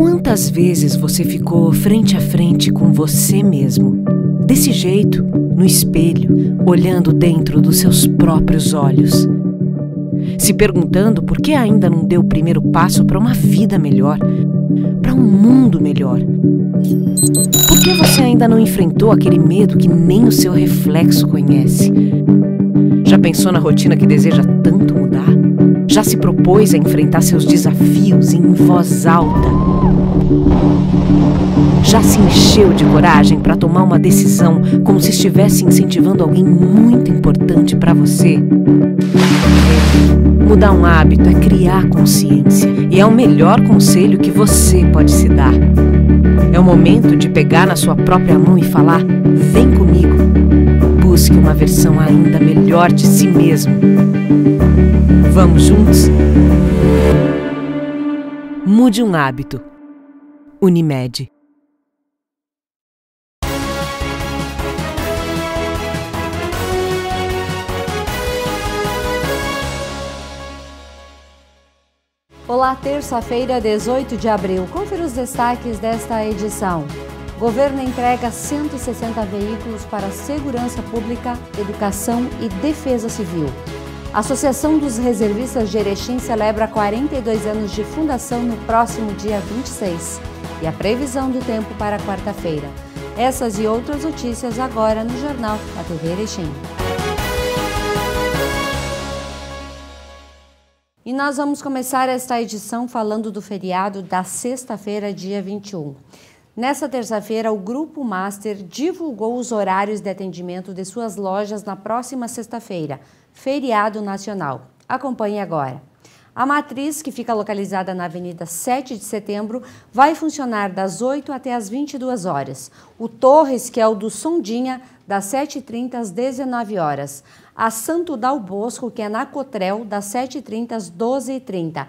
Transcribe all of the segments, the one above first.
Quantas vezes você ficou frente a frente com você mesmo, desse jeito, no espelho, olhando dentro dos seus próprios olhos, se perguntando por que ainda não deu o primeiro passo para uma vida melhor, para um mundo melhor? Por que você ainda não enfrentou aquele medo que nem o seu reflexo conhece? Já pensou na rotina que deseja tanto mudar? já se propôs a enfrentar seus desafios em voz alta. Já se encheu de coragem para tomar uma decisão, como se estivesse incentivando alguém muito importante para você. Mudar um hábito é criar consciência, e é o melhor conselho que você pode se dar. É o momento de pegar na sua própria mão e falar: vem comigo. Busque uma versão ainda melhor de si mesmo. Vamos juntos? Mude um hábito. Unimed. Olá, terça-feira, 18 de abril. Confira os destaques desta edição. Governo entrega 160 veículos para segurança pública, educação e defesa civil. A Associação dos Reservistas de Erechim celebra 42 anos de fundação no próximo dia 26 e a previsão do tempo para quarta-feira. Essas e outras notícias agora no Jornal da TV Erechim. E nós vamos começar esta edição falando do feriado da sexta-feira, dia 21. Nessa terça-feira, o Grupo Master divulgou os horários de atendimento de suas lojas na próxima sexta-feira, feriado nacional. Acompanhe agora. A matriz, que fica localizada na Avenida 7 de Setembro, vai funcionar das 8 até as 22 horas. O Torres, que é o do Sondinha, das 7h30 às 19 horas. A Santo Dal Bosco, que é na Cotrel, das 7h30 às 12h30.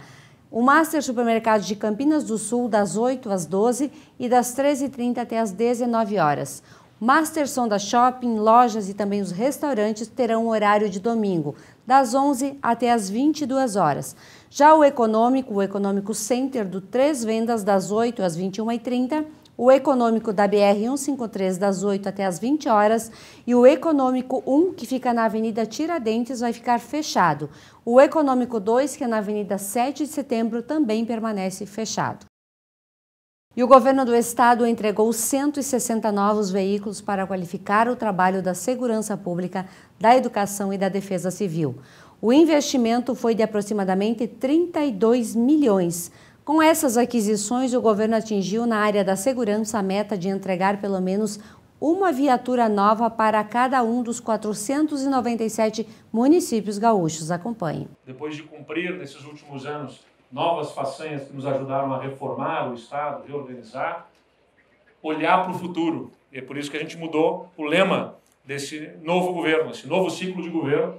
O Master Supermercado de Campinas do Sul, das 8 às 12 e das 13h30 até as 19 horas. Master Sonda Shopping, lojas e também os restaurantes terão horário de domingo, das 11 até as 22 horas. Já o Econômico, o Econômico Center do Três Vendas, das 8 às 21h30, o Econômico da BR 153, das 8 até as 20 horas, e o Econômico 1, que fica na Avenida Tiradentes, vai ficar fechado. O Econômico 2, que é na Avenida 7 de Setembro, também permanece fechado. E o governo do estado entregou 160 novos veículos para qualificar o trabalho da segurança pública, da educação e da defesa civil. O investimento foi de aproximadamente 32 milhões. Com essas aquisições, o governo atingiu na área da segurança a meta de entregar pelo menos uma viatura nova para cada um dos 497 municípios gaúchos. Acompanhe. Depois de cumprir nesses últimos anos novas façanhas que nos ajudaram a reformar o Estado, reorganizar, olhar para o futuro. E é por isso que a gente mudou o lema desse novo governo, esse novo ciclo de governo,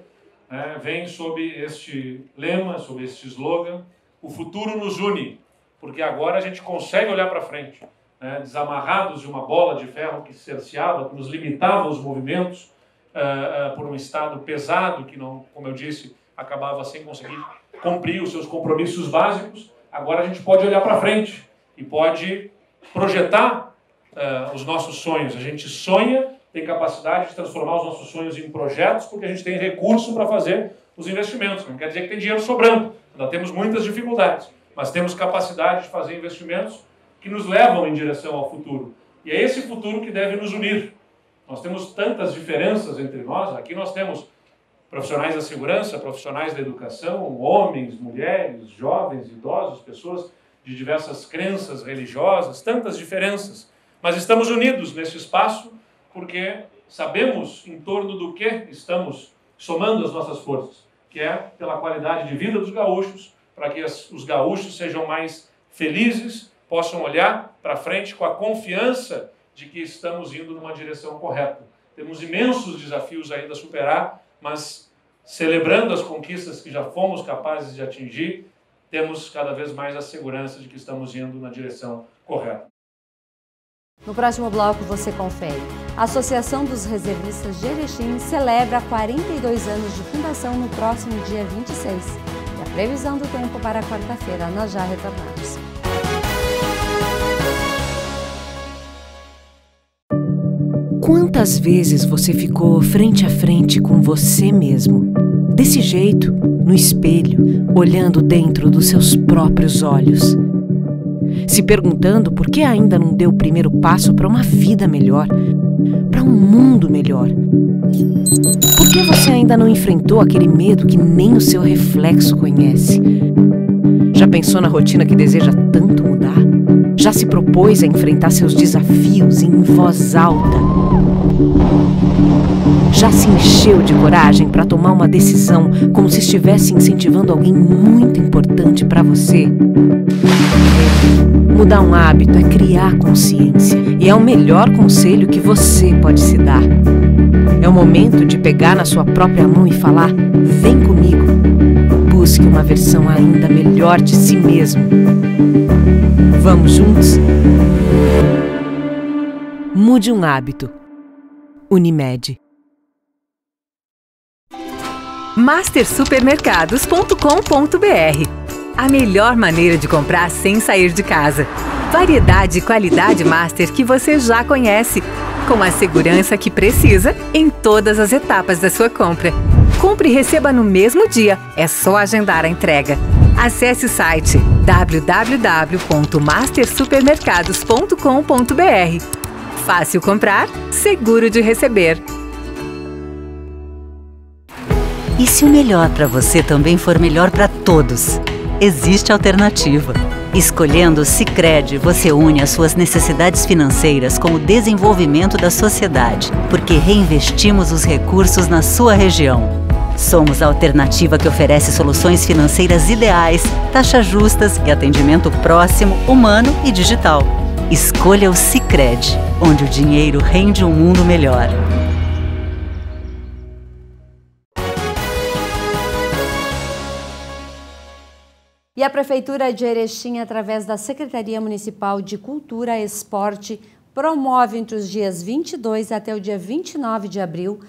né, vem sob este lema, sob este slogan, o futuro nos une, porque agora a gente consegue olhar para frente, né? desamarrados de uma bola de ferro que cerceava, que nos limitava os movimentos uh, uh, por um Estado pesado que, não, como eu disse, acabava sem conseguir cumprir os seus compromissos básicos, agora a gente pode olhar para frente e pode projetar uh, os nossos sonhos. A gente sonha, tem capacidade de transformar os nossos sonhos em projetos, porque a gente tem recurso para fazer os investimentos. Não quer dizer que tem dinheiro sobrando, ainda temos muitas dificuldades, mas temos capacidade de fazer investimentos que nos levam em direção ao futuro. E é esse futuro que deve nos unir. Nós temos tantas diferenças entre nós, aqui nós temos profissionais da segurança, profissionais da educação, homens, mulheres, jovens, idosos, pessoas de diversas crenças religiosas, tantas diferenças. Mas estamos unidos nesse espaço porque sabemos em torno do que estamos somando as nossas forças, que é pela qualidade de vida dos gaúchos, para que os gaúchos sejam mais felizes, possam olhar para frente com a confiança de que estamos indo numa direção correta. Temos imensos desafios ainda a superar, mas celebrando as conquistas que já fomos capazes de atingir, temos cada vez mais a segurança de que estamos indo na direção correta. No próximo bloco você confere. A Associação dos Reservistas de Erechim celebra 42 anos de fundação no próximo dia 26. E a previsão do tempo para quarta-feira, nós já retornamos. Quantas vezes você ficou frente a frente com você mesmo, desse jeito, no espelho, olhando dentro dos seus próprios olhos, se perguntando por que ainda não deu o primeiro passo para uma vida melhor, para um mundo melhor? Por que você ainda não enfrentou aquele medo que nem o seu reflexo conhece? Já pensou na rotina que deseja tanto mudar? já se propôs a enfrentar seus desafios em voz alta. Já se encheu de coragem para tomar uma decisão como se estivesse incentivando alguém muito importante para você. Mudar um hábito é criar consciência e é o melhor conselho que você pode se dar. É o momento de pegar na sua própria mão e falar: vem comigo. Busque uma versão ainda melhor de si mesmo. Vamos juntos? Mude um hábito. Unimed. Mastersupermercados.com.br A melhor maneira de comprar sem sair de casa. Variedade e qualidade master que você já conhece, com a segurança que precisa em todas as etapas da sua compra. Compre e receba no mesmo dia. É só agendar a entrega. Acesse o site www.mastersupermercados.com.br. Fácil comprar, seguro de receber. E se o melhor para você também for melhor para todos? Existe alternativa. Escolhendo o você une as suas necessidades financeiras com o desenvolvimento da sociedade, porque reinvestimos os recursos na sua região. Somos a alternativa que oferece soluções financeiras ideais, taxas justas e atendimento próximo, humano e digital. Escolha o Cicred, onde o dinheiro rende um mundo melhor. E a Prefeitura de Erechim, através da Secretaria Municipal de Cultura e Esporte, promove entre os dias 22 até o dia 29 de abril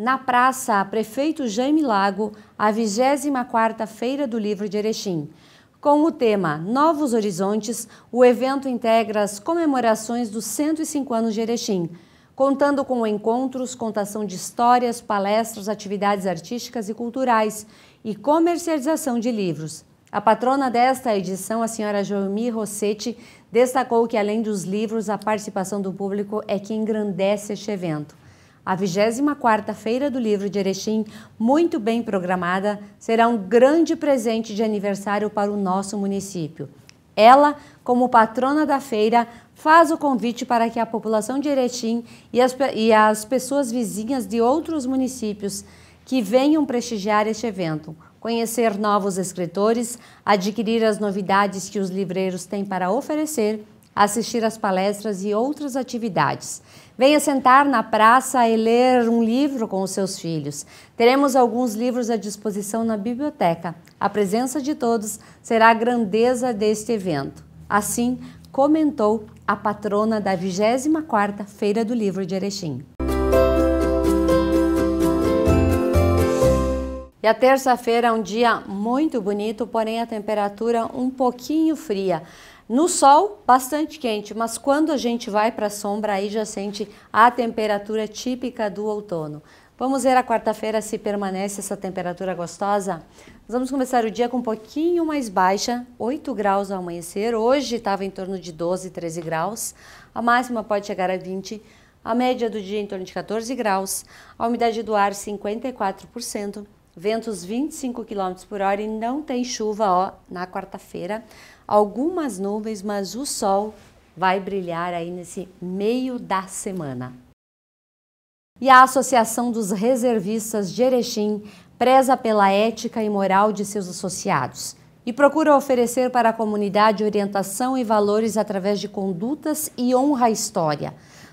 na Praça Prefeito Jaime Lago, a 24ª Feira do Livro de Erechim. Com o tema Novos Horizontes, o evento integra as comemorações dos 105 anos de Erechim, contando com encontros, contação de histórias, palestras, atividades artísticas e culturais e comercialização de livros. A patrona desta edição, a senhora Jomi Rossetti, destacou que além dos livros, a participação do público é que engrandece este evento. A 24ª Feira do Livro de Erechim, muito bem programada, será um grande presente de aniversário para o nosso município. Ela, como patrona da feira, faz o convite para que a população de Erechim e as, e as pessoas vizinhas de outros municípios que venham prestigiar este evento, conhecer novos escritores, adquirir as novidades que os livreiros têm para oferecer, assistir às palestras e outras atividades. Venha sentar na praça e ler um livro com os seus filhos. Teremos alguns livros à disposição na biblioteca. A presença de todos será a grandeza deste evento. Assim, comentou a patrona da 24ª Feira do Livro de Erechim. E a terça-feira é um dia muito bonito, porém a temperatura um pouquinho fria. No sol, bastante quente, mas quando a gente vai para a sombra, aí já sente a temperatura típica do outono. Vamos ver a quarta-feira se permanece essa temperatura gostosa? Nós vamos começar o dia com um pouquinho mais baixa, 8 graus ao amanhecer. Hoje estava em torno de 12, 13 graus. A máxima pode chegar a 20 a média do dia em torno de 14 graus, a umidade do ar 54% ventos 25 km por hora e não tem chuva ó, na quarta-feira. Algumas nuvens, mas o sol vai brilhar aí nesse meio da semana. E a Associação dos Reservistas de Erechim preza pela ética e moral de seus associados e procura oferecer para a comunidade orientação e valores através de condutas e honra à história.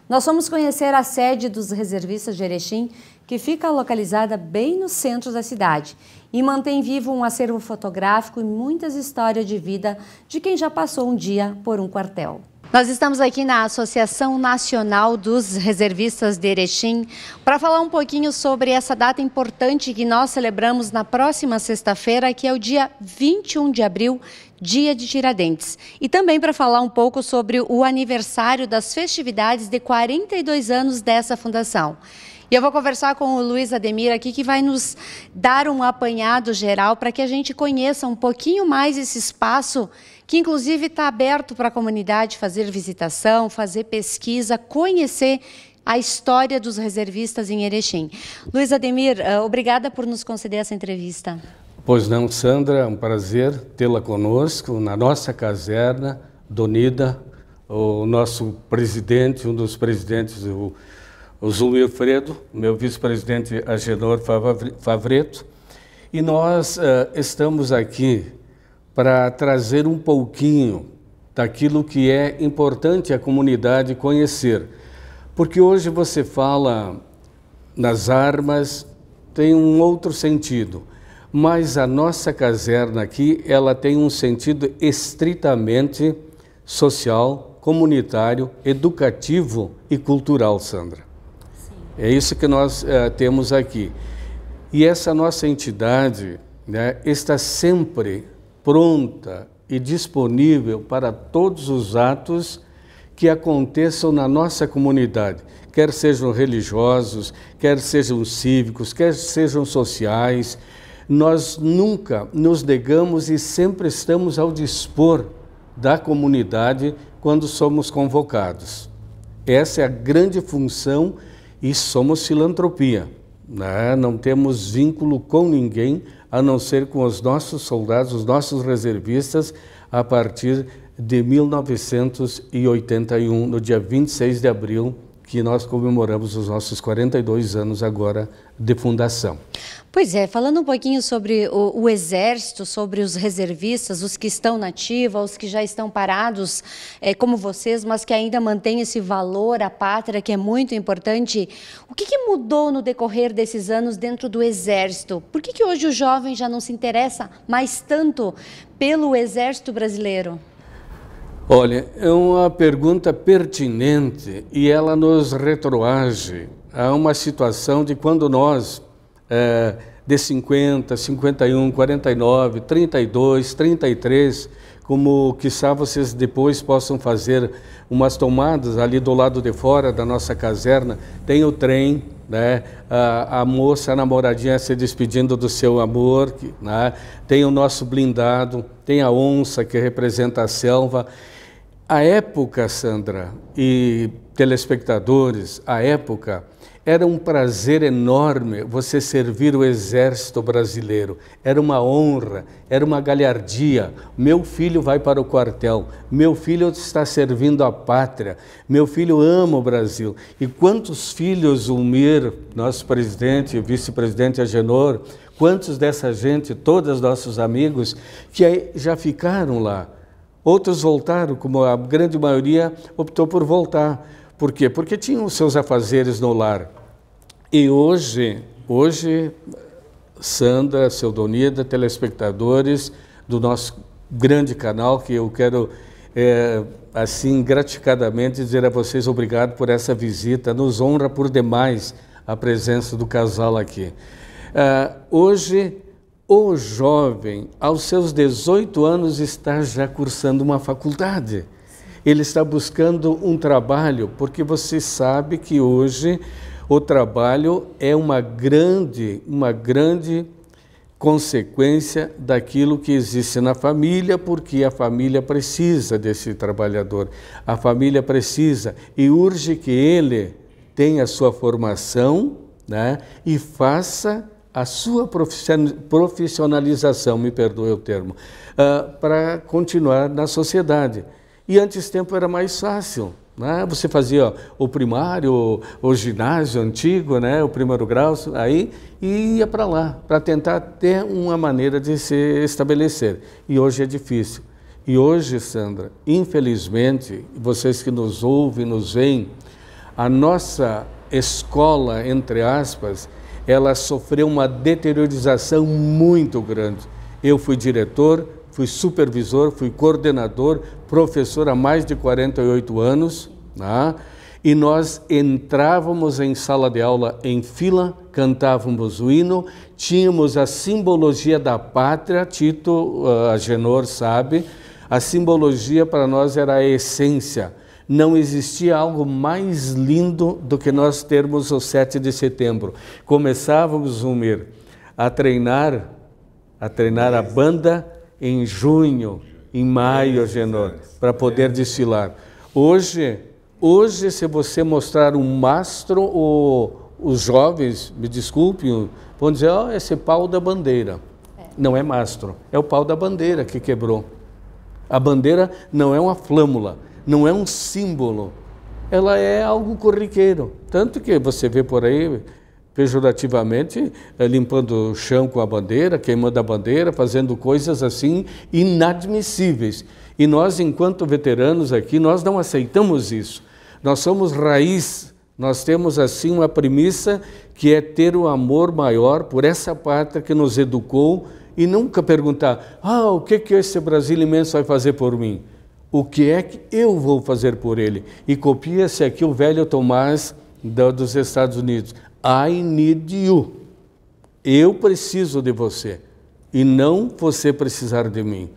Nós fomos conhecer a sede dos reservistas de Erechim, que fica localizada bem no centro da cidade e mantém vivo um acervo fotográfico e muitas histórias de vida de quem já passou um dia por um quartel. Nós estamos aqui na Associação Nacional dos Reservistas de Erechim para falar um pouquinho sobre essa data importante que nós celebramos na próxima sexta-feira, que é o dia 21 de abril, Dia de Tiradentes, e também para falar um pouco sobre o aniversário das festividades de 42 anos dessa fundação. E eu vou conversar com o Luiz Ademir aqui, que vai nos dar um apanhado geral para que a gente conheça um pouquinho mais esse espaço, que inclusive está aberto para a comunidade fazer visitação, fazer pesquisa, conhecer a história dos reservistas em Erechim. Luiz Ademir, eh, obrigada por nos conceder essa entrevista. Pois não, Sandra, é um prazer tê-la conosco na nossa caserna, Donida, o nosso presidente, um dos presidentes, o, o Fredo, meu vice-presidente Agenor Favreto, e nós uh, estamos aqui para trazer um pouquinho daquilo que é importante a comunidade conhecer. Porque hoje você fala nas armas, tem um outro sentido mas a nossa caserna aqui, ela tem um sentido estritamente social, comunitário, educativo e cultural, Sandra. Sim. É isso que nós eh, temos aqui. E essa nossa entidade né, está sempre pronta e disponível para todos os atos que aconteçam na nossa comunidade, quer sejam religiosos, quer sejam cívicos, quer sejam sociais, nós nunca nos negamos e sempre estamos ao dispor da comunidade quando somos convocados. Essa é a grande função e somos filantropia. Né? Não temos vínculo com ninguém a não ser com os nossos soldados, os nossos reservistas, a partir de 1981, no dia 26 de abril, que nós comemoramos os nossos 42 anos agora de fundação. Pois é, falando um pouquinho sobre o, o, Exército, sobre os reservistas, os que estão na ativa, os que já estão parados, é, como vocês, mas que ainda mantêm esse valor à pátria, que é muito importante. O que, que mudou no decorrer desses anos dentro do Exército? Por que, que hoje o jovem já não se interessa mais tanto pelo Exército Brasileiro? Olha, é uma pergunta pertinente e ela nos retroage a uma situação de quando nós, é, de 50, 51, 49, 32, 33, como quizá vocês depois possam fazer umas tomadas ali do lado de fora da nossa caserna, tem o trem, né? A, a moça, a namoradinha se despedindo do seu amor, né? tem o nosso blindado, tem a onça que representa a selva. A época, Sandra e telespectadores, a época era um prazer enorme você servir o exército brasileiro. Era uma honra, era uma galhardia. Meu filho vai para o quartel, meu filho está servindo a pátria, meu filho ama o Brasil. E quantos filhos o Mir, nosso presidente vice-presidente Agenor, quantos dessa gente, todos nossos amigos, que já ficaram lá. Outros voltaram, como a grande maioria optou por voltar por quê? Porque tinham os seus afazeres no lar. E hoje, hoje Sandra, Seudonida, telespectadores do nosso grande canal, que eu quero, é, assim, gratificadamente dizer a vocês obrigado por essa visita. Nos honra por demais a presença do casal aqui. Ah, hoje, o jovem, aos seus 18 anos, está já cursando uma faculdade ele está buscando um trabalho, porque você sabe que hoje o trabalho é uma grande, uma grande consequência daquilo que existe na família, porque a família precisa desse trabalhador. A família precisa e urge que ele tenha a sua formação né, e faça a sua profissionalização, me perdoe o termo, uh, para continuar na sociedade. E antes tempo era mais fácil. Né? Você fazia o primário, o ginásio antigo, né? o primeiro grau, aí e ia para lá, para tentar ter uma maneira de se estabelecer. E hoje é difícil. E hoje, Sandra, infelizmente, vocês que nos ouvem, nos veem, a nossa escola, entre aspas, ela sofreu uma deteriorização muito grande. Eu fui diretor, fui supervisor, fui coordenador, professor há mais de 48 anos, né? e nós entrávamos em sala de aula em fila, cantávamos o hino, tínhamos a simbologia da pátria, Tito uh, Agenor sabe, a simbologia para nós era a essência. Não existia algo mais lindo do que nós termos o 7 de setembro. Começávamos, Zumir, a treinar, a treinar a banda em junho, em maio, Agenor, para poder desfilar. Hoje, hoje, se você mostrar um mastro, os jovens, me desculpem, vão dizer, ó, oh, esse pau da bandeira. É. Não é mastro, é o pau da bandeira que quebrou. A bandeira não é uma flâmula, não é um símbolo. Ela é algo corriqueiro. Tanto que você vê por aí, pejorativamente, eh, limpando o chão com a bandeira, queimando a bandeira, fazendo coisas assim inadmissíveis. E nós, enquanto veteranos aqui, nós não aceitamos isso. Nós somos raiz, nós temos assim uma premissa que é ter o um amor maior por essa pátria que nos educou e nunca perguntar: "Ah, o que que esse Brasil imenso vai fazer por mim?" O que é que eu vou fazer por ele? E copia-se aqui o velho Tomás dos Estados Unidos. I need you. Eu preciso de você e não você precisar de mim.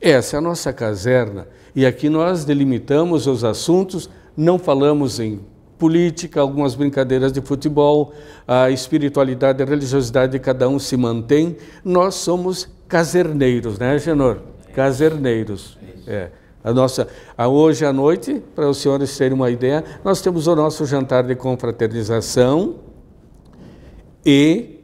Essa é a nossa caserna e aqui nós delimitamos os assuntos, não falamos em política, algumas brincadeiras de futebol, a espiritualidade, a religiosidade de cada um se mantém. Nós somos caserneiros, né, Genor? Caserneiros. É. A nossa, a hoje à noite, para os senhores terem uma ideia, nós temos o nosso jantar de confraternização, e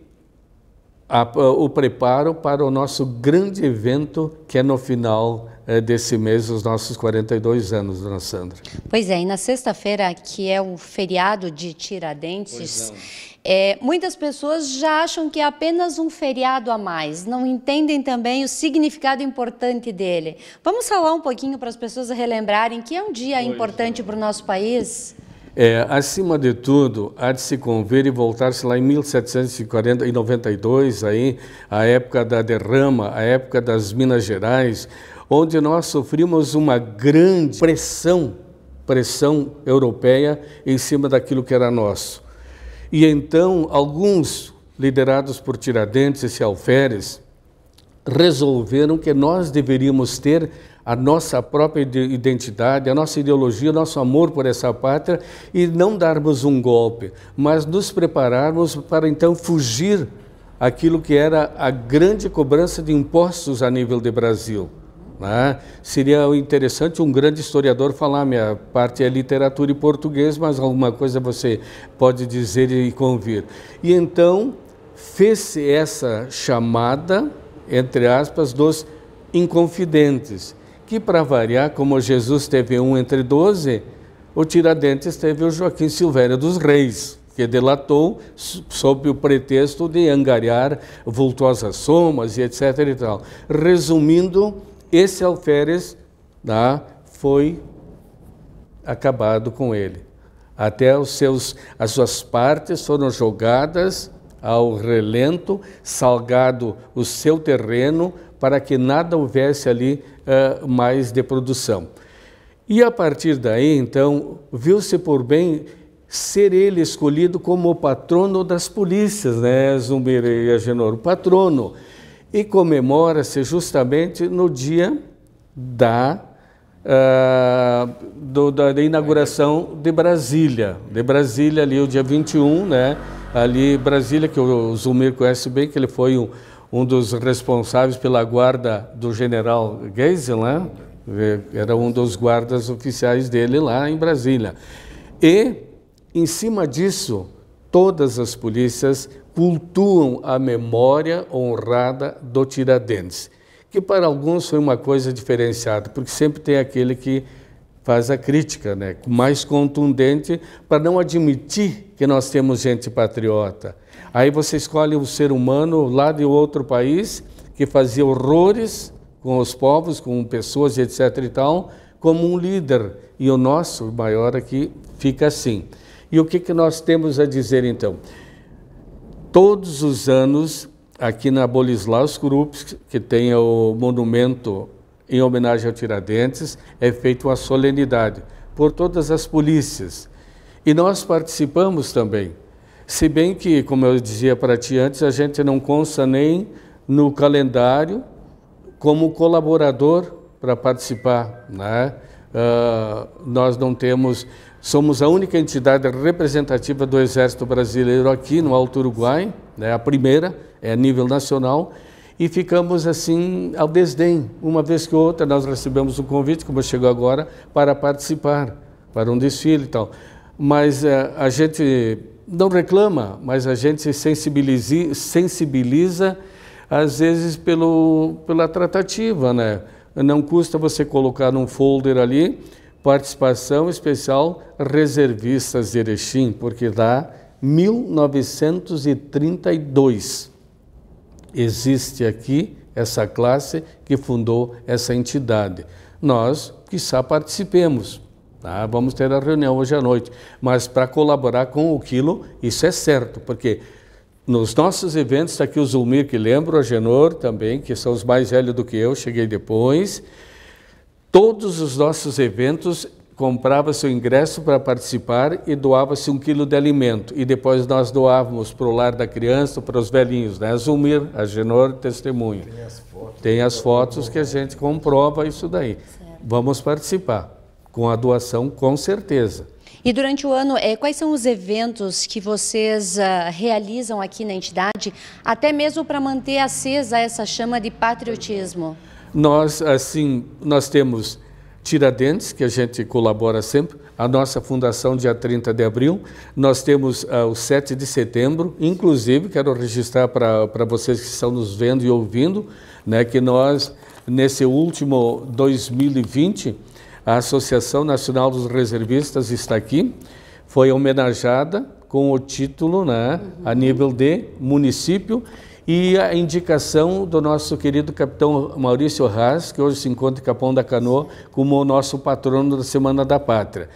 a, o preparo para o nosso grande evento, que é no final eh, desse mês os nossos 42 anos, dona Sandra. Pois é, e na sexta-feira, que é o feriado de Tiradentes, é, muitas pessoas já acham que é apenas um feriado a mais, não entendem também o significado importante dele. Vamos falar um pouquinho para as pessoas relembrarem que é um dia pois importante é. para o nosso país? É, acima de tudo, há de se conver e voltar-se lá em 1792, aí, a época da derrama, a época das Minas Gerais, onde nós sofrimos uma grande pressão, pressão europeia em cima daquilo que era nosso. E então, alguns liderados por Tiradentes e Alferes, resolveram que nós deveríamos ter a nossa própria identidade, a nossa ideologia, o nosso amor por essa pátria e não darmos um golpe, mas nos prepararmos para então fugir aquilo que era a grande cobrança de impostos a nível de Brasil. Né? seria interessante um grande historiador falar, minha parte é literatura e português, mas alguma coisa você pode dizer e convir. E então fez-se essa chamada entre aspas, dos inconfidentes, que para variar, como Jesus teve um entre doze, o Tiradentes teve o Joaquim Silvério dos Reis, que delatou sob o pretexto de angariar vultuosas somas e etc. E tal. Resumindo, esse alferes tá, foi acabado com ele. Até os seus, as suas partes foram jogadas ao relento, salgado o seu terreno para que nada houvesse ali uh, mais de produção. E a partir daí, então, viu-se por bem ser ele escolhido como o patrono das polícias, né, Zumbeira e Agenor, o patrono. E comemora-se justamente no dia da, uh, do, da, da inauguração de Brasília, de Brasília ali o dia 21, né, ali em Brasília, que o Zumir conhece bem, que ele foi um, um dos responsáveis pela guarda do general Geisel, né? era um dos guardas oficiais dele lá em Brasília. E, em cima disso, todas as polícias cultuam a memória honrada do Tiradentes, que para alguns foi uma coisa diferenciada, porque sempre tem aquele que faz a crítica né, mais contundente para não admitir que nós temos gente patriota. Aí você escolhe um ser humano lá de outro país que fazia horrores com os povos, com pessoas, etc. e tal, como um líder. E o nosso o maior aqui fica assim. E o que, que nós temos a dizer então? Todos os anos, aqui na Bolislaus Grupsk, que tem o monumento em homenagem ao Tiradentes, é feita uma solenidade por todas as polícias. E nós participamos também. Se bem que, como eu dizia para ti antes, a gente não consta nem no calendário como colaborador para participar. Né? Uh, nós não temos, somos a única entidade representativa do Exército Brasileiro aqui no Alto Uruguai, né? a primeira, é a nível nacional, e ficamos assim ao desdém. Uma vez que outra, nós recebemos um convite, como chegou agora, para participar, para um desfile e tal. Mas eh, a gente não reclama, mas a gente sensibiliza, sensibiliza às vezes pelo, pela tratativa, né? Não custa você colocar num folder ali participação especial reservistas de Erechim, porque dá 1932 existe aqui essa classe que fundou essa entidade. Nós, quiçá, participemos. Tá? Vamos ter a reunião hoje à noite, mas para colaborar com aquilo, isso é certo, porque nos nossos eventos, tá aqui o Zulmir que lembra, o Agenor também, que são os mais velhos do que eu, cheguei depois, todos os nossos eventos comprava seu ingresso para participar e doava-se um quilo de alimento. E depois nós doávamos para o lar da criança, para os velhinhos, né? Zumir, Agenor, testemunho. Tem as fotos, Tem as fotos que a gente comprova isso daí. Certo. Vamos participar com a doação, com certeza. E durante o ano, eh, quais são os eventos que vocês ah, realizam aqui na entidade, até mesmo para manter acesa essa chama de patriotismo? Nós, assim, nós temos Tiradentes, que a gente colabora sempre, a nossa fundação dia 30 de abril, nós temos uh, o 7 de setembro, inclusive quero registrar para vocês que estão nos vendo e ouvindo, né, que nós, nesse último 2020, a Associação Nacional dos Reservistas está aqui, foi homenageada com o título né, a nível de município e a indicação do nosso querido capitão Maurício Haas, que hoje se encontra em Capão da Canoa, como o nosso patrono da Semana da Pátria.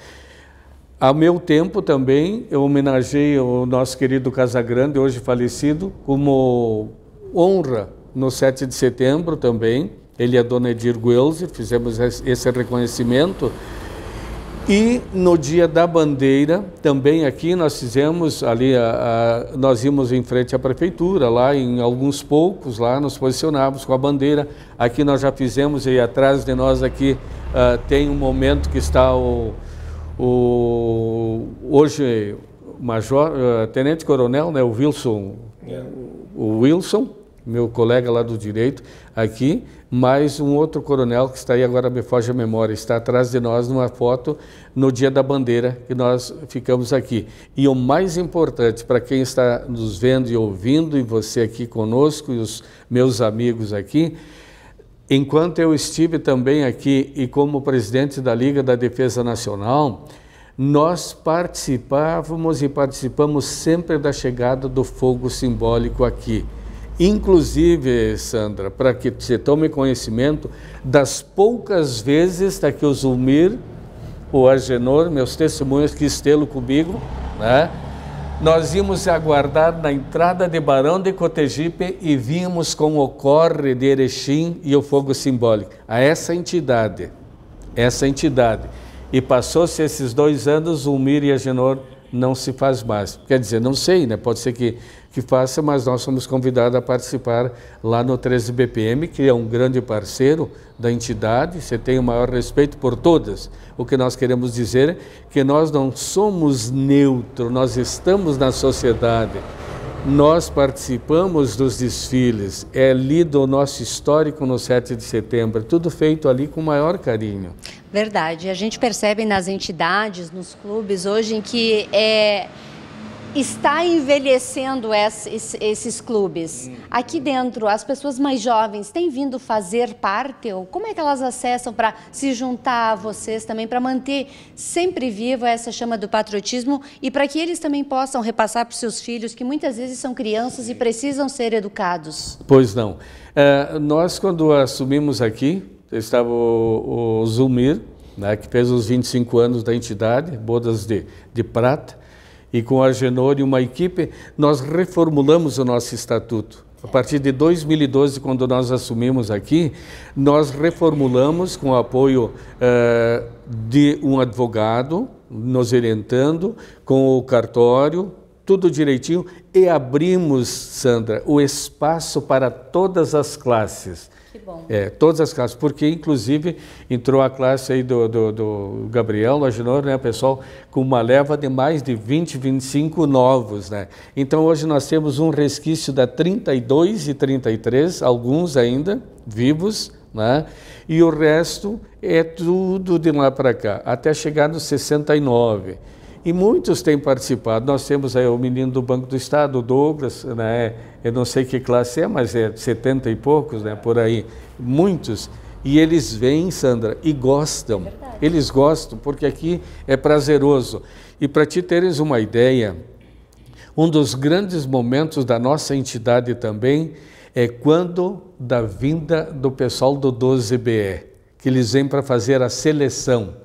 Ao meu tempo também, eu homenageei o nosso querido Casagrande, hoje falecido, como honra no 7 de setembro também. Ele é Dona Edir Guelze fizemos esse reconhecimento e no dia da bandeira, também aqui nós fizemos ali, a, a, nós íamos em frente à prefeitura, lá em alguns poucos, lá nos posicionávamos com a bandeira. Aqui nós já fizemos e atrás de nós aqui uh, tem um momento que está o, o hoje major, uh, tenente coronel, né, o Wilson, é. o Wilson, meu colega lá do direito, aqui, mais um outro coronel que está aí agora me foge a memória, está atrás de nós numa foto no dia da bandeira que nós ficamos aqui. E o mais importante para quem está nos vendo e ouvindo e você aqui conosco e os meus amigos aqui, enquanto eu estive também aqui e como presidente da Liga da Defesa Nacional, nós participávamos e participamos sempre da chegada do fogo simbólico aqui. Inclusive, Sandra, para que você tome conhecimento das poucas vezes que o Zulmir, o Agenor, meus testemunhos que estelo comigo, né? Nós íamos aguardar na entrada de Barão de Cotegipe e vimos como ocorre de Erechim e o fogo simbólico. A essa entidade, essa entidade. E passou-se esses dois anos, Zulmir e Agenor não se faz mais. Quer dizer, não sei, né? pode ser que, que faça, mas nós somos convidados a participar lá no 13 BPM, que é um grande parceiro da entidade, você tem o maior respeito por todas. O que nós queremos dizer é que nós não somos neutro, nós estamos na sociedade. Nós participamos dos desfiles, é lido o nosso histórico no 7 de setembro, tudo feito ali com o maior carinho. Verdade. A gente percebe nas entidades, nos clubes hoje em que é, está envelhecendo esses, esses, clubes. Aqui dentro, as pessoas mais jovens têm vindo fazer parte? Ou como é que elas acessam para se juntar a vocês também, para manter sempre viva essa chama do patriotismo e para que eles também possam repassar para os seus filhos, que muitas vezes são crianças e precisam ser educados? Pois não. É, nós, quando assumimos aqui, estava o, o né, que fez os 25 anos da entidade, bodas de, de prata, e com a Genor e uma equipe, nós reformulamos o nosso estatuto. A partir de 2012, quando nós assumimos aqui, nós reformulamos com o apoio uh, de um advogado, nos orientando, com o cartório, tudo direitinho, e abrimos, Sandra, o espaço para todas as classes. Que bom. É, todas as classes, porque inclusive entrou a classe aí do, do, do Gabriel né, pessoal, com uma leva de mais de 20, 25 novos, né? Então hoje nós temos um resquício da 32 e 33, alguns ainda vivos, né? E o resto é tudo de lá para cá, até chegar nos 69 e muitos têm participado. Nós temos aí o menino do Banco do Estado, o Douglas, né? eu não sei que classe é, mas é 70 e poucos, né, por aí, muitos. E eles vêm, Sandra, e gostam. É eles gostam, porque aqui é prazeroso. E para te teres uma ideia, um dos grandes momentos da nossa entidade também é quando da vinda do pessoal do 12BE, que eles vêm para fazer a seleção.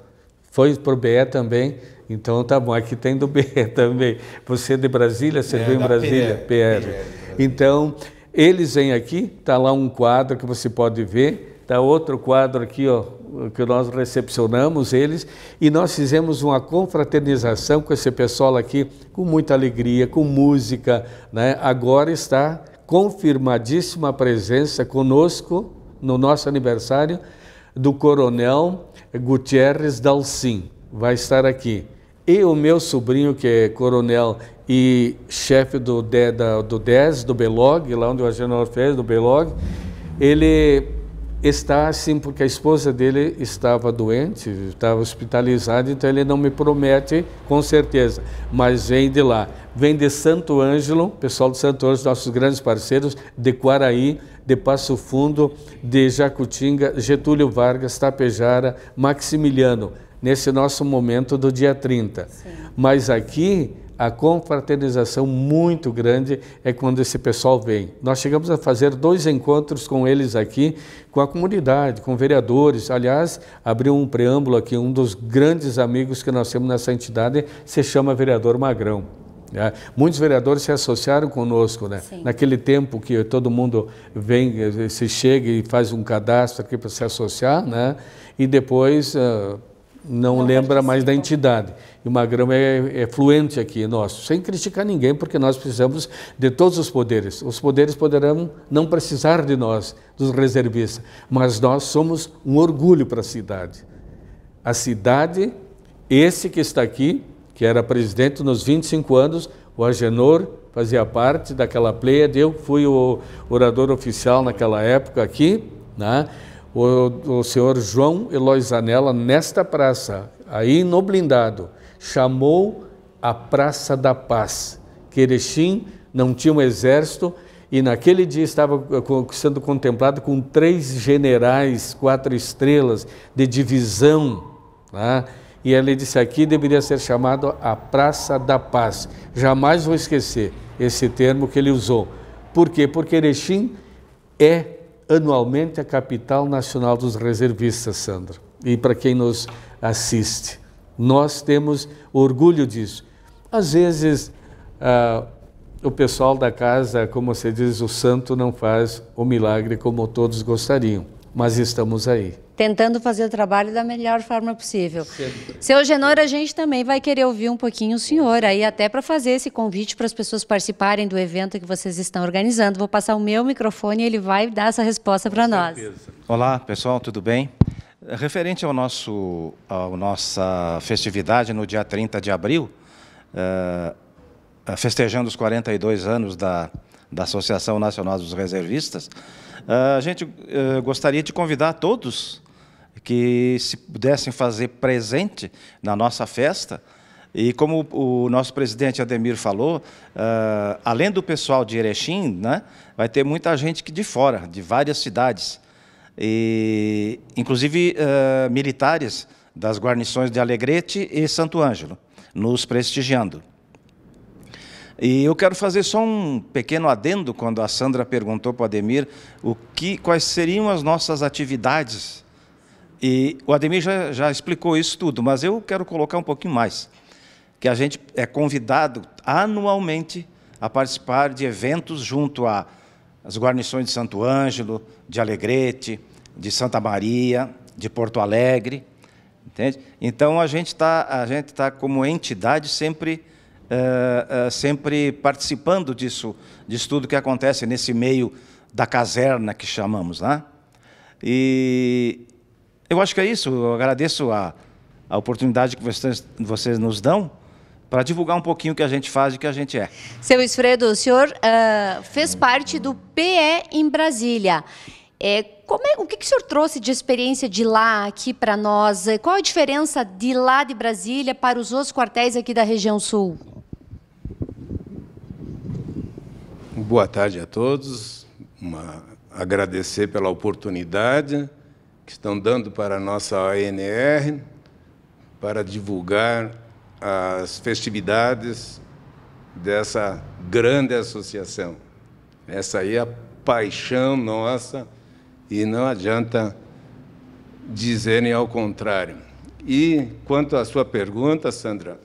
Foi para o BE também, então tá bom, aqui tem do BE também. Você é de Brasília, você é, veio em Brasília, PR. PR. Então, eles vêm aqui, está lá um quadro que você pode ver, está outro quadro aqui, ó, que nós recepcionamos eles e nós fizemos uma confraternização com esse pessoal aqui, com muita alegria, com música, né? Agora está confirmadíssima a presença conosco no nosso aniversário do Coronel Gutierrez Dalcin. Vai estar aqui. E o meu sobrinho, que é coronel e chefe do, de, da, do DES, do Belog, lá onde o Agenor fez, do Belog, ele está assim, porque a esposa dele estava doente, estava hospitalizada, então ele não me promete com certeza, mas vem de lá. Vem de Santo Ângelo, pessoal de Santo Ângelo, nossos grandes parceiros, de Quaraí, de Passo Fundo, de Jacutinga, Getúlio Vargas, Tapejara, Maximiliano nesse nosso momento do dia 30. Sim. Mas aqui a confraternização muito grande é quando esse pessoal vem. Nós chegamos a fazer dois encontros com eles aqui, com a comunidade, com vereadores. Aliás, abriu um preâmbulo aqui, um dos grandes amigos que nós temos nessa entidade se chama vereador Magrão. É, muitos vereadores se associaram conosco, né? Sim. Naquele tempo que todo mundo vem, eh, se chega e faz um cadastro aqui para se associar, né? E depois uh, não, não lembra mais da entidade. E o Magrão é, é, fluente aqui, nosso, sem criticar ninguém, porque nós precisamos de todos os poderes. Os poderes poderão não precisar de nós, dos reservistas, mas nós somos um orgulho para a cidade. A cidade, esse que está aqui, que era presidente nos 25 anos, o Agenor fazia parte daquela pleia, eu fui o orador oficial naquela época aqui, né? o, o senhor João Eloy Zanella, nesta praça, aí no blindado, chamou a Praça da Paz. Querechim não tinha um exército e naquele dia estava sendo contemplado com três generais, quatro estrelas de divisão. Né? E ele disse: aqui deveria ser chamado a Praça da Paz. Jamais vou esquecer esse termo que ele usou. Por quê? Porque Erechim é anualmente a capital nacional dos reservistas, Sandra. E para quem nos assiste, nós temos orgulho disso. Às vezes, ah, o pessoal da casa, como você diz, o santo não faz o milagre como todos gostariam, mas estamos aí tentando fazer o trabalho da melhor forma possível. Sempre. Seu Genor, a gente também vai querer ouvir um pouquinho o senhor aí, até para fazer esse convite para as pessoas participarem do evento que vocês estão organizando. Vou passar o meu microfone e ele vai dar essa resposta para nós. Olá, pessoal, tudo bem? Referente ao nosso, à nossa festividade no dia 30 de abril, eh, festejando os 42 anos da, da Associação Nacional dos Reservistas, eh, a gente eh, gostaria de convidar todos que se pudessem fazer presente na nossa festa. E como o nosso presidente Ademir falou, uh, além do pessoal de Erechim, né, vai ter muita gente que de fora, de várias cidades, e, inclusive uh, militares das guarnições de Alegrete e Santo Ângelo, nos prestigiando. E eu quero fazer só um pequeno adendo quando a Sandra perguntou para o Ademir o que, quais seriam as nossas atividades e o Ademir já, já explicou isso tudo, mas eu quero colocar um pouquinho mais, que a gente é convidado anualmente a participar de eventos junto às guarnições de Santo Ângelo, de Alegrete, de Santa Maria, de Porto Alegre, entende? Então a gente está a gente tá como entidade sempre uh, uh, sempre participando disso, disso tudo que acontece nesse meio da caserna que chamamos, né? E, eu acho que é isso. Eu agradeço a, a oportunidade que vocês, vocês nos dão para divulgar um pouquinho o que a gente faz e o que a gente é. Seu Esfredo, o senhor uh, fez parte do PE em Brasília. É, como é, o que, que o senhor trouxe de experiência de lá aqui para nós? É, qual a diferença de lá de Brasília para os outros quartéis aqui da região sul? Boa tarde a todos. Uma, agradecer pela oportunidade que estão dando para a nossa ONR para divulgar as festividades dessa grande associação. Essa aí é a paixão nossa e não adianta dizerem ao contrário. E quanto à sua pergunta, Sandra,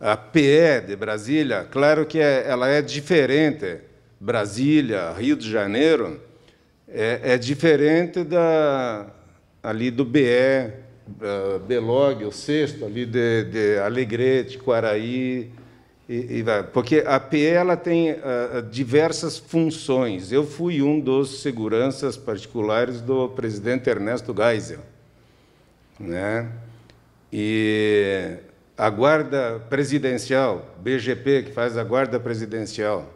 a PE de Brasília, claro que é, ela é diferente. Brasília, Rio de Janeiro, é, é diferente da, ali do BE, uh, eh, Belog, o sexto, ali de, de Alegrete, Quaraí, e, e, porque a PE ela tem uh, diversas funções. Eu fui um dos seguranças particulares do presidente Ernesto Geisel. Né? E a guarda presidencial, BGP, que faz a guarda presidencial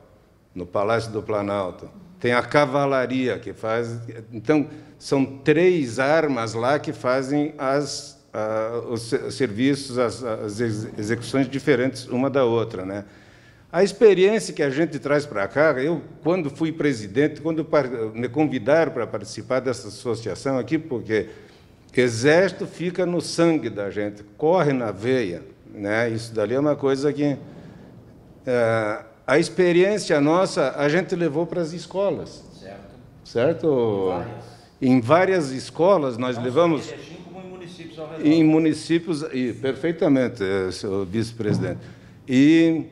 no Palácio do Planalto tem a cavalaria que faz. Então, são três armas lá que fazem as, uh, os serviços, as, as, execuções diferentes uma da outra. Né? A experiência que a gente traz para cá, eu, quando fui presidente, quando me convidaram para participar dessa associação aqui, porque exército fica no sangue da gente, corre na veia. Né? Isso dali é uma coisa que. Uh, a experiência nossa a gente levou para as escolas. Certo. Certo? Várias. Em várias escolas nós Não levamos. em como em municípios ao redor. Em municípios, e, perfeitamente, eh, senhor vice-presidente. E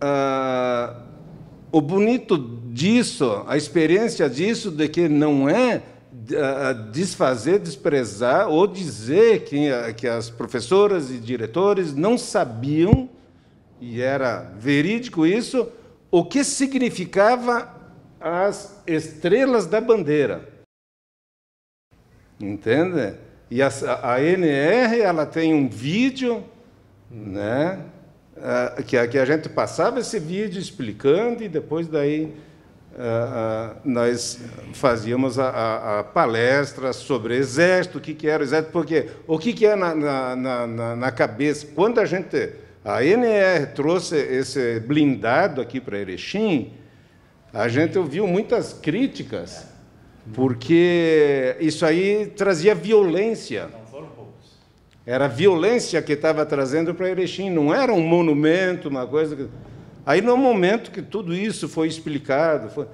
ah, o bonito disso, a experiência disso, de que não é ah, ah, desfazer, desprezar ou dizer que, que as professoras e diretores não sabiam e era verídico isso, o que significava as estrelas da bandeira. Entende? E a, a NR ela tem um vídeo, né? Ah, que, a, que a gente passava esse vídeo explicando e depois daí Uh, uh, nós fazíamos a, a, a, palestra sobre exército, o que, que era o exército, porque o que, que é na, na, na, na, cabeça, quando a gente a NR trouxe esse blindado aqui para Erechim, a gente ouviu muitas críticas, porque isso aí trazia violência. Era violência que estava trazendo para Erechim, não era um monumento, uma coisa. Que... Aí, no momento que tudo isso foi explicado, foi...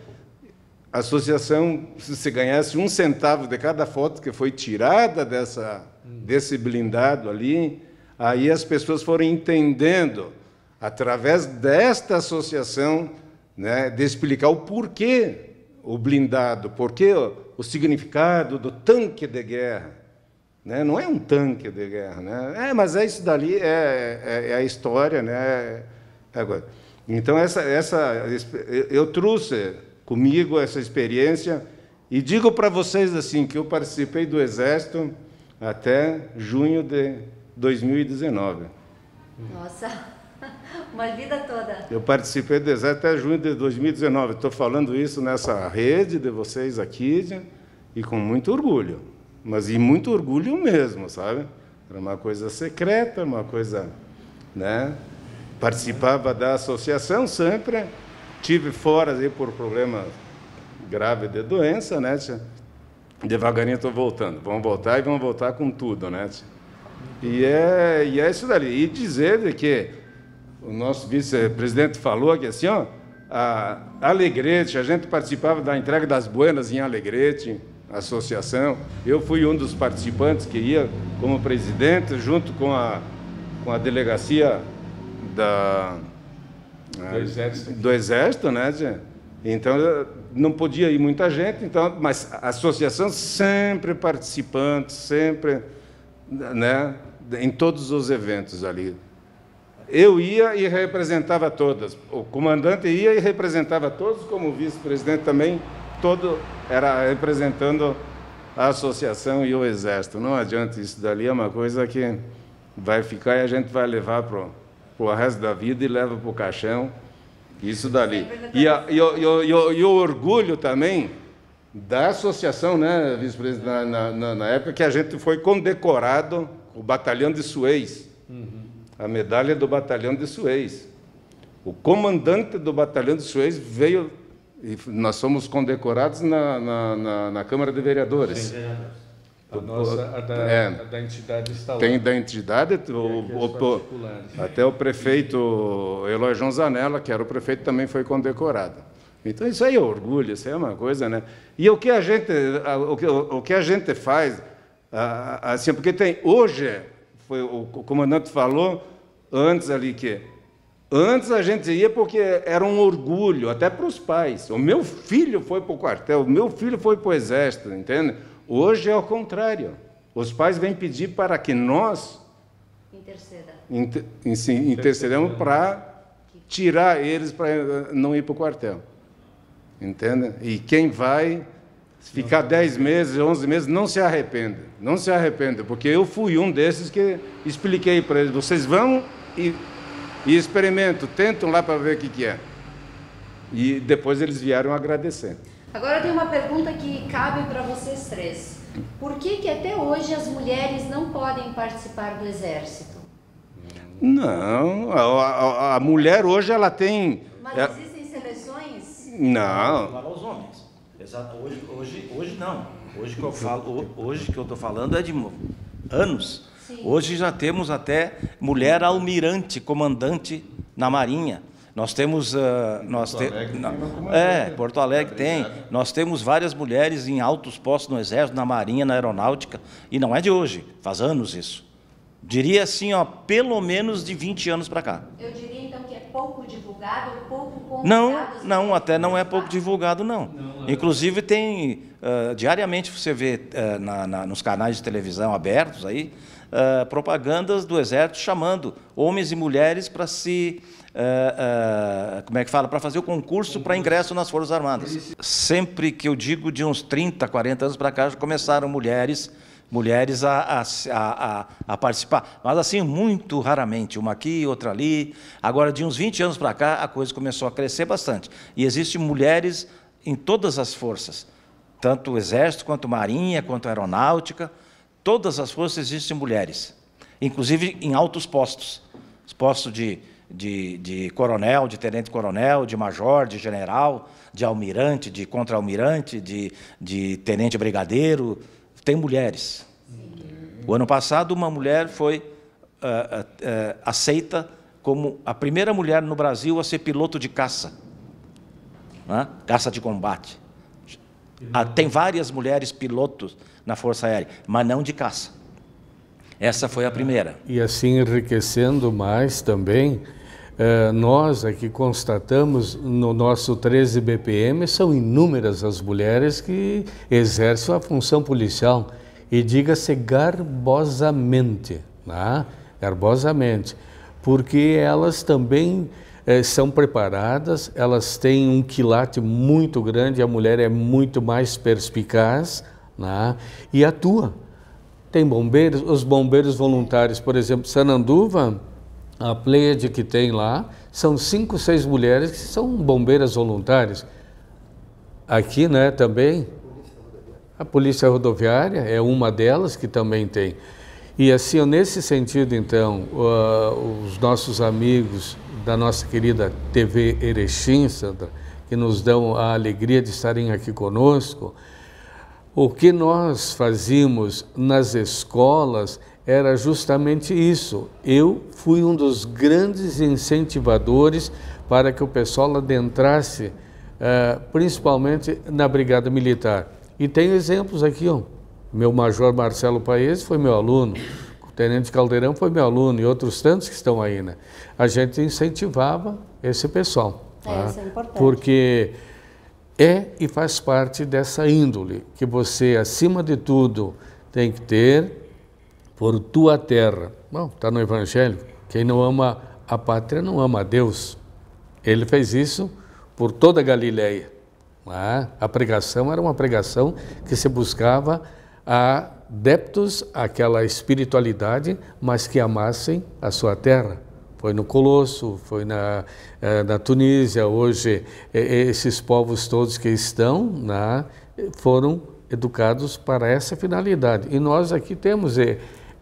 a associação, se ganhasse um centavo de cada foto que foi tirada dessa, hum. desse blindado ali, Aí as pessoas foram entendendo, através desta associação, né, de explicar o porquê o blindado, porquê o significado do tanque de guerra. Né? Não é um tanque de guerra. Né? É, mas é isso dali, é, é, é a história. Né? É, é agora, então, essa, essa, eu trouxe comigo essa experiência e digo para vocês assim que eu participei do Exército até junho de 2019. Nossa, uma vida toda. Eu participei do exército até junho de 2019. Estou falando isso nessa rede de vocês aqui e com muito orgulho. Mas e muito orgulho mesmo, sabe? Era uma coisa secreta, uma coisa. Né? Participava da associação sempre. Tive fora aí por problema grave de doença, né? Tia? Devagarinho estou voltando. Vamos voltar e vamos voltar com tudo, né? Tia? E é, e é isso dali. E dizer que o nosso vice-presidente falou que assim, ó, a Alegrete, a gente participava da entrega das buenas em Alegrete, associação. Eu fui um dos participantes que ia como presidente, junto com a, com a delegacia da, do, exército. do Exército, né, Então, não podia ir muita gente, então, mas a associação sempre participante, sempre né, em todos os eventos ali. Eu ia e representava todas. O comandante ia e representava todos, como vice-presidente também, todo era representando a associação e o exército. Não adianta isso dali, é uma coisa que vai ficar e a gente vai levar para o resto da vida e leva para o caixão. Isso dali. E, a, e, o, e, o, e o orgulho também da associação, né, vice-presidente, na, na, na, época que a gente foi condecorado o batalhão de Suez, uhum. a medalha do batalhão de Suez. O comandante do batalhão de Suez veio e nós fomos condecorados na, na, na, na Câmara de Vereadores. tem é. A nossa, a da, é, a da entidade Tem da entidade, o, é o, até o prefeito Eloy João Zanella, que era o prefeito, também foi condecorado. Então isso aí é orgulho, isso aí é uma coisa, né? E o que a gente, o que, o que a gente faz, assim, porque tem hoje, foi o, o comandante falou antes ali que antes a gente ia porque era um orgulho, até para os pais. O meu filho foi para o quartel, o meu filho foi para o exército, entende? Hoje é o contrário. Os pais vêm pedir para que nós Inter, intercedamos para tirar eles para eh, não ir para o quartel. Entende? E quem vai ficar 10 meses, 11 meses, não se arrependa. Não se arrependa, porque eu fui um desses que expliquei para eles: vocês vão e, e experimentam, tentam lá para ver o que, que é. E depois eles vieram agradecendo. Agora tem uma pergunta que cabe para vocês três. Por que, que até hoje as mulheres não podem participar do exército? Não, a, a, a mulher hoje ela tem. Mas é, existe não. Para os homens. Exato. Hoje, hoje, hoje não. Hoje que eu falo, hoje que eu estou falando é de anos. Sim. Hoje já temos até mulher almirante, comandante na Marinha. Nós temos, uh, nós Porto Alegre não, tem é, Porto Alegre tá tem. Nós temos várias mulheres em altos postos no Exército, na Marinha, na Aeronáutica, e não é de hoje, faz anos isso. Diria assim, ó, pelo menos de 20 anos para cá. Eu diria pouco divulgado ou pouco contado? Não, não, até não é pouco divulgado, não. É Inclusive tem, uh, diariamente você vê uh, na, na, nos canais de televisão abertos aí, uh, propagandas do Exército chamando homens e mulheres para se... como é que fala? Para fazer o concurso para ingresso nas Forças Armadas. Sempre que eu digo de uns 30, 40 anos para cá, já começaram mulheres mulheres a, a, a, a, participar, mas assim, muito raramente, uma aqui, outra ali. Agora, de uns 20 anos para cá, a coisa começou a crescer bastante. E existem mulheres em todas as forças, tanto o Exército, quanto Marinha, quanto Aeronáutica, todas as forças existem mulheres, inclusive em altos postos, os postos de, de, de coronel, de tenente-coronel, de major, de general, de almirante, de contra-almirante, de, de tenente-brigadeiro, tem mulheres. O ano passado, uma mulher foi uh, uh, aceita como a primeira mulher no Brasil a ser piloto de caça, né? caça de combate. Ah, tem várias mulheres pilotos na Força Aérea, mas não de caça. Essa foi a primeira. E assim enriquecendo mais também eh, nós aqui constatamos no nosso 13 BPM são inúmeras as mulheres que exercem a função policial e diga-se garbosamente, né? garbosamente, porque elas também eh, são preparadas, elas têm um quilate muito grande, a mulher é muito mais perspicaz né? e atua. Tem bombeiros, os bombeiros voluntários, por exemplo, Sananduva, a pleiade que tem lá, são cinco, seis mulheres que são bombeiras voluntárias. Aqui, né, também, a polícia rodoviária é uma delas que também tem. E assim, nesse sentido, então, uh, os nossos amigos da nossa querida TV Erechim, Sandra, que nos dão a alegria de estarem aqui conosco, o que nós fazíamos nas escolas era justamente isso. Eu fui um dos grandes incentivadores para que o pessoal adentrasse, uh, principalmente na Brigada Militar. E tem exemplos aqui, ó. Meu major Marcelo Paes foi meu aluno, o tenente Caldeirão foi meu aluno e outros tantos que estão aí, né? A gente incentivava esse pessoal. É, tá? isso é importante. Porque é e faz parte dessa índole que você, acima de tudo, tem que ter por tua terra. Bom, está no Evangelho. Quem não ama a pátria não ama a Deus. Ele fez isso por toda a Galileia. É? A pregação era uma pregação que se buscava adeptos àquela espiritualidade, mas que amassem a sua terra. Foi no Colosso, foi na, eh, na Tunísia, hoje eh, eh, esses povos todos que estão na, é? foram educados para essa finalidade. E nós aqui temos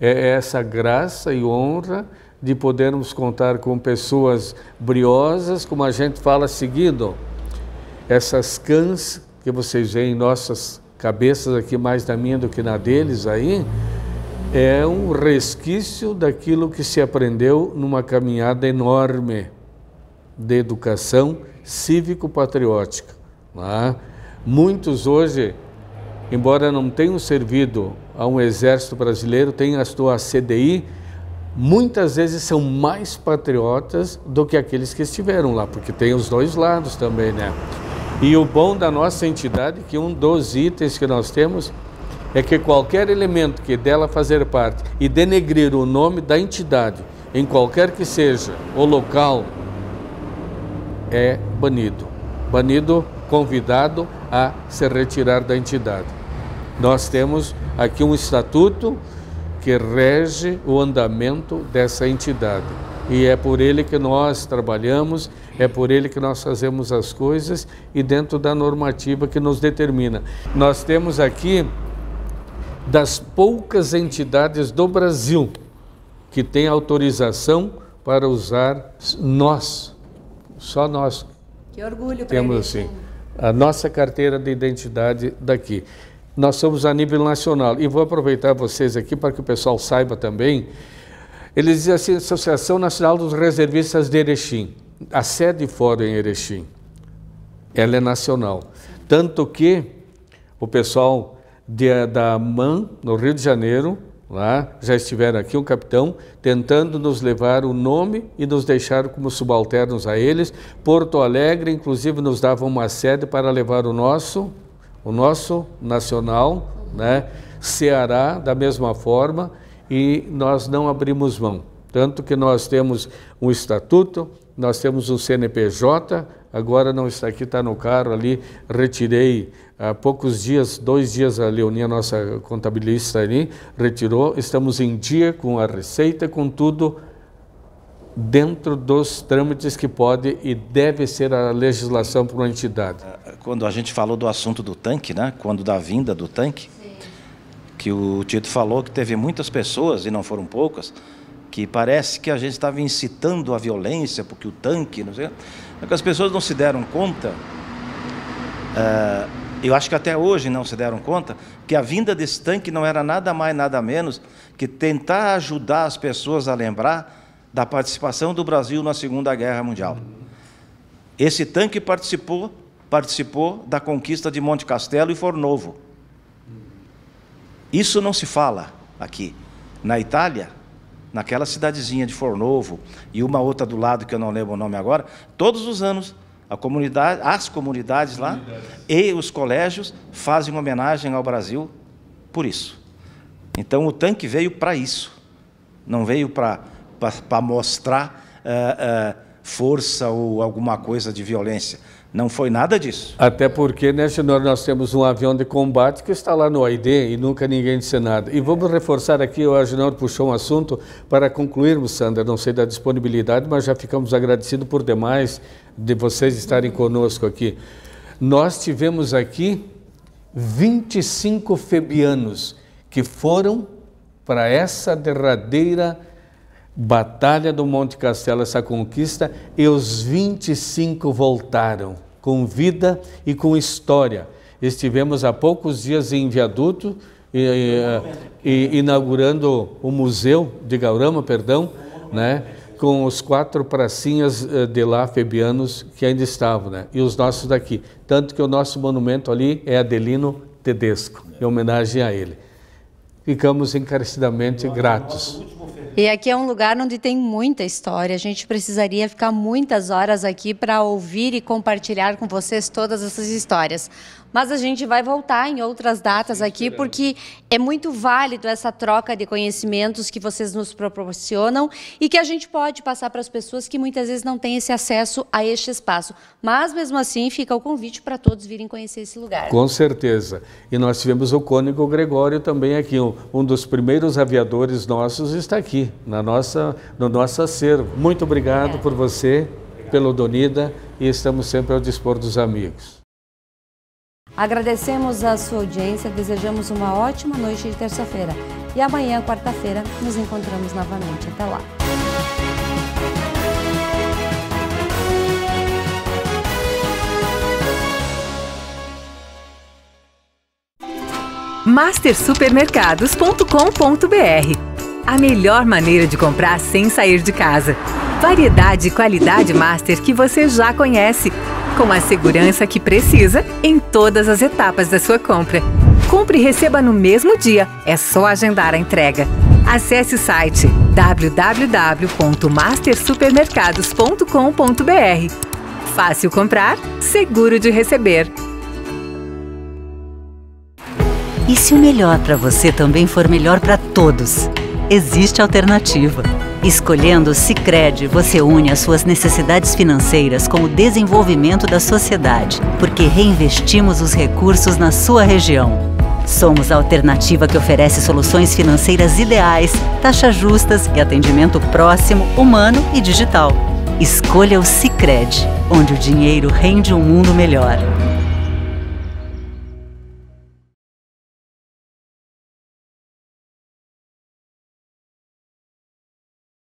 é essa graça e honra de podermos contar com pessoas briosas, como a gente fala seguindo. Essas cãs que vocês veem em nossas cabeças aqui, mais na minha do que na deles aí, é um resquício daquilo que se aprendeu numa caminhada enorme de educação cívico-patriótica. É? Muitos hoje, embora não tenham servido a um exército brasileiro, tem as sua CDI, muitas vezes são mais patriotas do que aqueles que estiveram lá, porque tem os dois lados também, né? E o bom da nossa entidade é que um dos itens que nós temos é que qualquer elemento que dela fazer parte e denegrir o nome da entidade, em qualquer que seja o local, é banido. Banido, convidado a se retirar da entidade. Nós temos aqui um estatuto que rege o andamento dessa entidade. E é por ele que nós trabalhamos, é por ele que nós fazemos as coisas e dentro da normativa que nos determina. Nós temos aqui das poucas entidades do Brasil que tem autorização para usar nós, só nós. Que orgulho para Temos assim, né? a nossa carteira de identidade daqui nós somos a nível nacional. E vou aproveitar vocês aqui para que o pessoal saiba também. Eles dizem assim, Associação Nacional dos Reservistas de Erechim. A sede fora em Erechim. Ela é nacional. Tanto que o pessoal de, da MAN, no Rio de Janeiro, lá, já estiveram aqui, um capitão, tentando nos levar o nome e nos deixar como subalternos a eles. Porto Alegre, inclusive, nos dava uma sede para levar o nosso o nosso nacional, né? Ceará, da mesma forma, e nós não abrimos mão. Tanto que nós temos um estatuto, nós temos um CNPJ, agora não está aqui, está no carro ali, retirei há poucos dias, dois dias a Leoninha, nossa contabilista ali, retirou, estamos em dia com a receita, com tudo, dentro dos trâmites que pode e deve ser a legislação para uma entidade. Ah, quando a gente falou do assunto do tanque, né? quando da vinda do tanque, Sim. que o Tito falou que teve muitas pessoas, e não foram poucas, que parece que a gente estava incitando a violência, porque o tanque, não sei. É que as pessoas não se deram conta, uh, eu acho que até hoje não se deram conta, que a vinda desse tanque não era nada mais, nada menos que tentar ajudar as pessoas a lembrar da participação do Brasil na Segunda Guerra Mundial. Esse tanque participou, participou da conquista de Monte Castelo e Fornovo. Isso não se fala aqui. Na Itália, naquela cidadezinha de Fornovo e uma outra do lado que eu não lembro o nome agora, todos os anos a comunidade, as comunidades lá e os colégios fazem uma homenagem ao Brasil por isso. Então o tanque veio para isso. Não veio para para mostrar uh, uh, força ou alguma coisa de violência. Não foi nada disso. Até porque, né, senhor, nós temos um avião de combate que está lá no AID e nunca ninguém disse nada. E vamos reforçar aqui, o Agenor puxou um assunto para concluirmos, Sandra. Não sei da disponibilidade, mas já ficamos agradecidos por demais de vocês estarem conosco aqui. Nós tivemos aqui 25 febianos que foram para essa derradeira Batalha do Monte Castelo, essa conquista, e os 25 voltaram, com vida e com história. Estivemos há poucos dias em Viaduto, e, e, inaugurando o Museu de Gaurama, perdão, né? com os quatro pracinhas eh, de lá, febianos, que ainda estavam, né? e os nossos daqui. Tanto que o nosso monumento ali é Adelino Tedesco, em homenagem a ele. Ficamos encarecidamente gratos. E aqui é um lugar onde tem muita história. A gente precisaria ficar muitas horas aqui para ouvir e compartilhar com vocês todas essas histórias mas a gente vai voltar em outras datas Sim, aqui, porque é muito válido essa troca de conhecimentos que vocês nos proporcionam e que a gente pode passar para as pessoas que muitas vezes não têm esse acesso a este espaço. Mas, mesmo assim, fica o convite para todos virem conhecer esse lugar. Com certeza. E nós tivemos o Cônigo Gregório também aqui, um, um dos primeiros aviadores nossos está aqui, na nossa, no nosso acervo. Muito obrigado por você, pelo Donida, e estamos sempre ao dispor dos amigos. Agradecemos a sua audiência, desejamos uma ótima noite de terça-feira e amanhã, quarta-feira, nos encontramos novamente. Até lá! mastersupermercados.com.br A melhor maneira de comprar sem sair de casa. Variedade e qualidade master que você já conhece com a segurança que precisa em todas as etapas da sua compra. Compre e receba no mesmo dia. É só agendar a entrega. Acesse o site www.mastersupermercados.com.br. Fácil comprar, seguro de receber. E se o melhor para você também for melhor para todos? Existe alternativa. Escolhendo o Sicredi, você une as suas necessidades financeiras com o desenvolvimento da sociedade, porque reinvestimos os recursos na sua região. Somos a alternativa que oferece soluções financeiras ideais, taxas justas e atendimento próximo, humano e digital. Escolha o Sicredi, onde o dinheiro rende um mundo melhor.